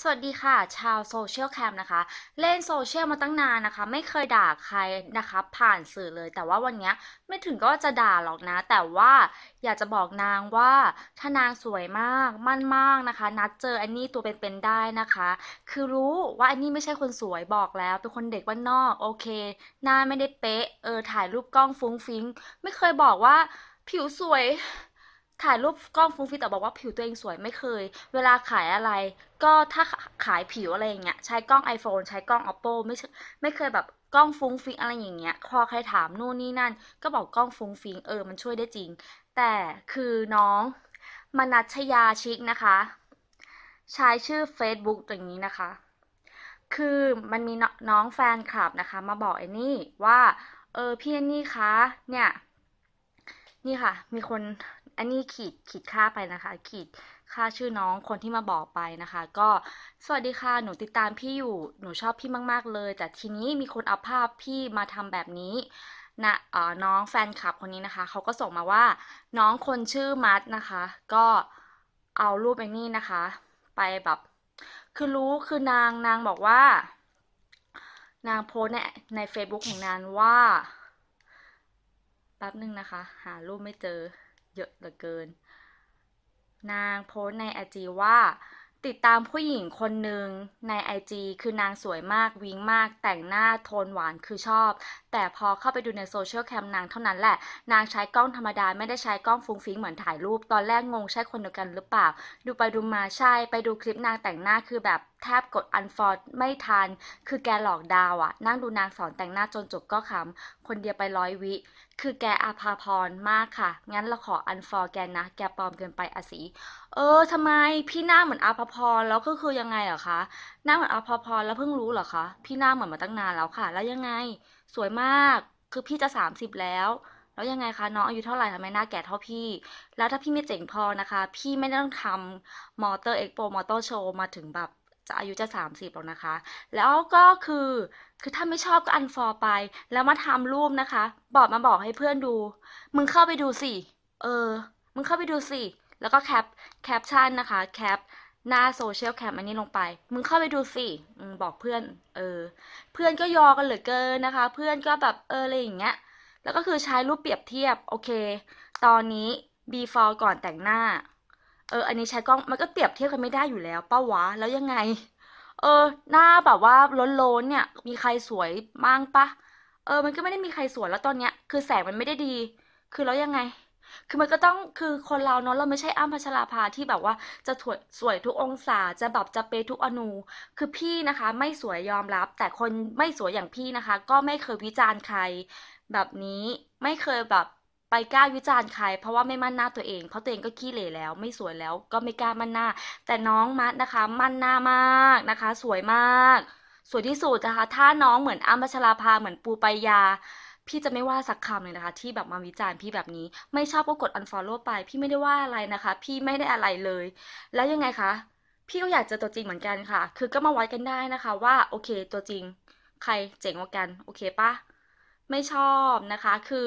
สวัสดีค่ะ ชาวโซเชียลแคมนะคะ เล่นโซเชียลมาตั้งนานนะคะ ไม่เคยด่าใครนะคะ ผ่านสื่อเลย แต่ว่าวันนี้ไม่ถึงก็จะด่าหรอกนะ แต่ว่าอยากจะบอกนางว่า ถ้านางสวยมาก มั่นมากนะคะ นัดเจออันนี้ตัวเป็นๆได้นะคะ คือรู้ว่าอันนี้ไม่ใช่คนสวยบอกแล้วเป็นคนเด็กบ้านนอก โอเคหน้าไม่ได้เป๊ะเออถ่ายรูปกล้องฟุ้งฟิ้งไม่เคยบอกว่าผิวสวยถ่ายรูปกล้องฟุ้งฟิตแต่บอกว่าผิวตัวเองสวยไม่เคย เวลาขายอะไร ก็ถ้าขายผิวอะไรอย่างเงี้ยใช้กล้อง iPhone ใช้กล้อง oppo ไม่ไม่เคยแบบกล้องฟุ้งฟิงอะไรอย่างเงี้ยพอใครถามนู่นนี่นั่น ก็บอกกล้องฟุ้งฟิงเออมันช่วยได้จริง แต่คือน้อง มนัชยาชิกนะคะ ใช้ชื่อ Facebook อย่างนี้นะคะ คือมันมีน้องแฟนคลับนะคะ มาบอกไอ้นี่ว่าเออพี่นี่คะเนี่ยนี่ค่ะมีคนอันนี้ขีดขีดค่าไปนะคะขีดค่าชื่อน้องคนที่มาบอกไปนะคะ ก็สวัสดีค่ะหนูติดตามพี่อยู่หนูชอบพี่มาก ๆเลย แต่ทีนี้มีคนเอาภาพพี่มาทำแบบนี้นะเออน้องแฟนคลับคนนี้นะคะเขาก็ส่งมาว่าน้องคนชื่อมัดนะคะ ก็เอารูปไอ้นี่นะคะ ไปแบบ คือรู้คือนางนางบอกว่า นางโพสในใน Facebook ของนางว่าแป๊บนึงนะคะ หารูปไม่เจอเยอะเหลือเกิน นางโพสในไอจีว่าติดตามผู้หญิงคนหนึ่งในไอจีคือนางสวยมากวิ้งมาก แต่งหน้าโทนหวานคือชอบ แต่พอเข้าไปดูในโซเชียลแคมนางเท่านั้นแหละ นางใช้กล้องธรรมดา ไม่ได้ใช้กล้องฟุ้งฟิ้งเหมือนถ่ายรูป ตอนแรกงงใช่คนเดียวกันหรือเปล่า ดูไปดูมาใช่ ไปดูคลิปนางแต่งหน้าคือแบบแทบกดอันฟอร์ดไม่ทันคือแกหลอกดาวอะนั่งดูนางสอนแต่งหน้าจนจบก็ขำคนเดียวไปร้อยวิคือแกอาภาพรมากค่ะ งั้นเราขออันฟอร์แกนะ แกปลอมเกินไปอสีเออทำไมพี่หน้าเหมือนอาภาพรแล้วก็คือยังไงเหรอคะ หน้าเหมือนอาภาพรแล้วเพิ่งรู้เหรอคะ พี่หน้าเหมือนมาตั้งนานแล้วค่ะ แล้วยังไงสวยมาก คือพี่จะสามสิบแล้ว แล้วยังไงคะน้องอายุเท่าไหร่ทำไมหน้าแก่เท่าพี่ แล้วถ้าพี่ไม่เจ๋งพอนะคะ พี่ไม่ต้องทำมอเตอร์เอ็กโปมอเตอร์โชว์มาถึงแบบจะอายุจะสสามิบแล้วนะคะ แล้วก็คือคือถ้าไม่ชอบก็อันฟอร์ไป แล้วมาทำรูปนะคะ บอกมาบอกให้เพื่อนดู มึงเข้าไปดูสิเออ มึงเข้าไปดูสิ แล้วก็แคปแคปชั่นนะคะแคปหน้าโซเชียลแคมอันนี้ลงไป มึงเข้าไปดูสิบอกเพื่อนเออเพื่อนก็ยอกันเหลือเกินนะคะเพื่อนก็แบบเอออะไรอย่างเงี้ยแล้วก็คือใช้รูปเปรียบเทียบโอเค ตอนนี้ before ก่อนแต่งหน้าเออ อันนี้ใช้กล้องมันก็เปรียบเทียบกันไม่ได้อยู่แล้วป้าวะ แล้วยังไง เออ หน้าแบบว่าล้นๆเนี่ย มีใครสวยบ้างปะเออมันก็ไม่ได้มีใครสวยแล้วตอนเนี้ยคือแสงมันไม่ได้ดี คือแล้วยังไง คือมันก็ต้องคือคนเราเนาะเราไม่ใช่อ้ำพัชราภาที่แบบว่าจะถวยสวยทุกองศาจะแบบจะเปทุกอนูคือพี่นะคะ ไม่สวยยอมรับ แต่คนไม่สวยอย่างพี่นะคะ ก็ไม่เคยวิจารณ์ใคร แบบนี้ไม่เคยแบบไปกล้าวิจารณ์ใคร เพราะว่าไม่มั่นหน้าตัวเองเพราะตัวเองก็ขี้เหร่แล้ว ไม่สวยแล้ว ก็ไม่กล้ามั่นหน้าแต่น้องมัดนะคะ มั่นหน้ามากนะคะ สวยมาก สวยที่สุดนะคะ ถ้าน้องเหมือนอัมพัชราภาเหมือนปูปายา พี่จะไม่ว่าสักคำเลยนะคะ ที่แบบมาวิจารณ์พี่แบบนี้ไม่ชอบก็กด unfollow ไปพี่ไม่ได้ว่าอะไรนะคะ พี่ไม่ได้อะไรเลย แล้วยังไงคะพี่ก็อยากเจอตัวจริงเหมือนกันค่ะ คือก็มาวัดกันได้นะคะ ว่าโอเค ตัวจริง ใครเจ๋งกว่ากันโอเคปะไม่ชอบนะคะ คือ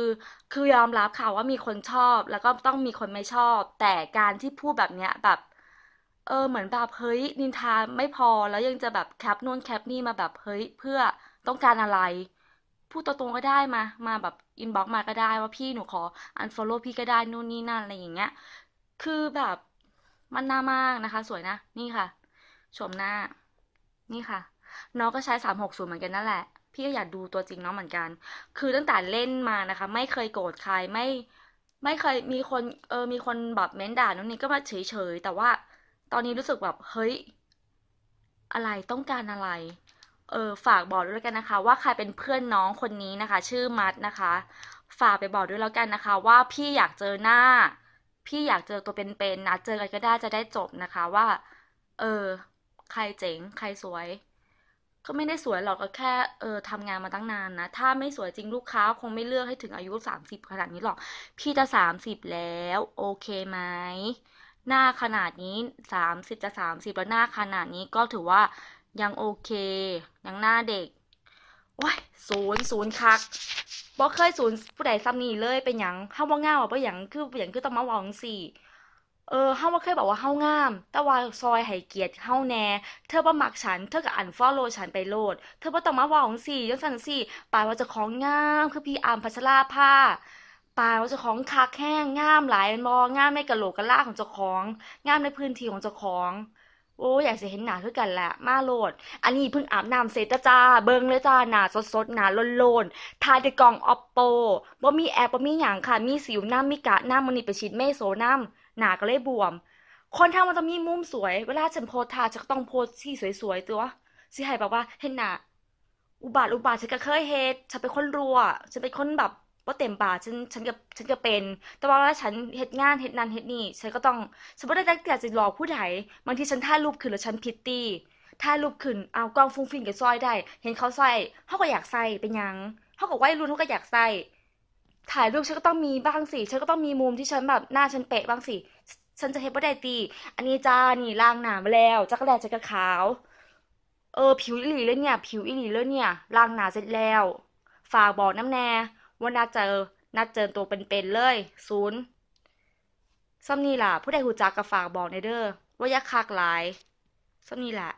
คือยอมรับค่ะว่ามีคนชอบ แล้วก็ต้องมีคนไม่ชอบ แต่การที่พูดแบบเนี้ยแบบ เออ เหมือนแบบเฮ้ย นินทาไม่พอ แล้วยังจะแบบแคปนู่นแคปนี่มาแบบเฮ้ย เพื่อต้องการอะไร พูดตรงๆก็ได้มา มาแบบอินบ็อกมาก็ได้ว่าพี่หนูขออันฟอลโล่พี่ก็ได้นู่นนี่นั่นอะไรอย่างเงี้ย คือแบบมันน่ามากนะคะ สวยนะนี่ค่ะ ชมหน้า นี่ค่ะน้องก็ใช้สามหกศูนย์เหมือนกันนั่นแหละพี่ก็อยากดูตัวจริงน้องเหมือนกัน คือตั้งแต่เล่นมานะคะ ไม่เคยโกรธใครไม่ ไม่เคยมีคนเออ มีคนแบบเม้นด่าน้องนี่ก็มาเฉยๆแต่ว่าตอนนี้รู้สึกแบบเฮ้ยอะไรต้องการอะไร เออ ฝากบอกด้วยแล้วกันนะคะ ว่าใครเป็นเพื่อนน้องคนนี้นะคะชื่อมัดนะคะ ฝากไปบอกด้วยแล้วกันนะคะ ว่าพี่อยากเจอหน้า พี่อยากเจอตัวเป็นๆนนะเจอกันก็ได้จะได้จบนะคะว่า เออ ใครเจ๋ง ใครสวยก็ไม่ได้สวยหรอกก็แค่เออทำงานมาตั้งนานนะถ้าไม่สวยจริงลูกค้าคงไม่เลือกให้ถึงอายุสามสิบขนาดนี้หรอก พี่จะสามสิบแล้ว โอเคไหมหน้าขนาดนี้สามสิบจะสามสิบแล้วหน้าขนาดนี้ก็ถือว่ายังโอเค ยังหน้าเด็กว้ายศูนย์ศูนย์คักบอกเคยศูนย์ผู้ใดซ้ำนี่เลยเป็นอย่างห้าว่าง่าวอ่ะเป็นอย่างคือเป็นอย่างคือต้องมาหวังสี่เออเฮาว่าเคยบอกว่าเฮางามแต่ว่าซอยให้เกียรติเฮาแน่เธอบ่มักฉันเธอก็อันฟอลโลฉันไปโลด เธอบ่ต้องมาว่าของสี่จังซั่นสี่ปายว่าจะของงามคือพี่อามพัชราภาปายว่าจะของคักแห้งงามหลายมองามในกะโหลกกะลาของเจ้าของงามในพื้นที่ของเจ้าของโอ้อยากสิเห็นหน้าคือกันแหละมาโลด อันนี้เพิ่งอาบน้ำเสร็จจ้าเบิ่งเลยจ้าหน้าสดๆหน้าโลนๆทาด้วยกล่อง Oppo บ่มีแอปบ่มีหยังค่ะมีสิวน้ำมีกะน้ำมันนี่ไปฉีดเมโซน้ำหนาก็เลยบวม คนทามันจะมีมุมสวย เวลาฉันโพสท่าฉันก็ต้องโพสที่สวยๆตัวสิให้แบบว่าเห็นหนาอุบาทอุบาทฉันก็เคยเฮ็ดฉันเป็นคนรัวฉันเป็นคนแบบว่าเต็มบาทฉันฉันก็ฉันก็เป็น แต่ว่าแล้วฉันเฮ็ดงานเฮ็ดนันเฮ็ดนี่ ฉันก็ต้องฉันไม่ได้ตั้งใจจะหลอกผู้ใดบางทีฉันถ่ายรูปขึ้นแล้วฉันพิตตี้ถ่ายรูปขึ้นเอากล้องฟุ้งฟิ้งกับซอยได้ เห็นเขาใส่เขาก็อยากใส่เป็นยังเขาก็วัยรุ่นเขาก็อยากใส่ถ่ายรูปฉันก็ต้องมีบ้างสิ ฉันก็ต้องมีมุมที่ฉันแบบหน้าฉันเป๊ะบ้างสิ ฉันจะเทปได้ตี อันนี้จ้านี่ล่างหนามาแล้ว จักรแจักรขาว เออผิวอีหลีเลยเนี่ยผิวอีหลีเลยเนี่ยล่างหนาเสร็จแล้ว ฝากบอกน้ำแน่ว่านัดเจอนัดเจอตัวเป็นๆเลย ศูนย์ซ้ำนี่ล่ะผู้ใดหูจักกับฝากบอกในเด้อว่ายักคากหลายซ้ำนี่แหละ